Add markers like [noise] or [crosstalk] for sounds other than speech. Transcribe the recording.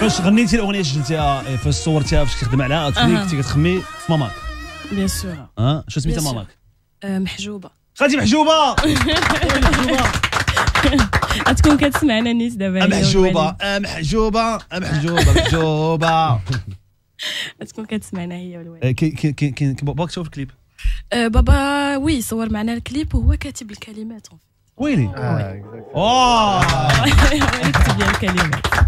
فاش غنيتي الاغنيه سجلتيها آه، فاش صورتيها فاش كتخدم عليها كنتي كتخمي في ماماك بيان سور اه شنو سميتها ماماك محجوبه خالتي [laughs] آه، آه، محجوبه محجوبه غتكون كتسمعنا الناس دابا محجوبه محجوبه محجوبه محجوبه غتكون كتسمعنا هي والوالد كاين باك تشوف الكليب بابا وي صور معنا الكليب وهو كاتب الكلمات ويلي اه اوه [laughs] كاتب الكلمات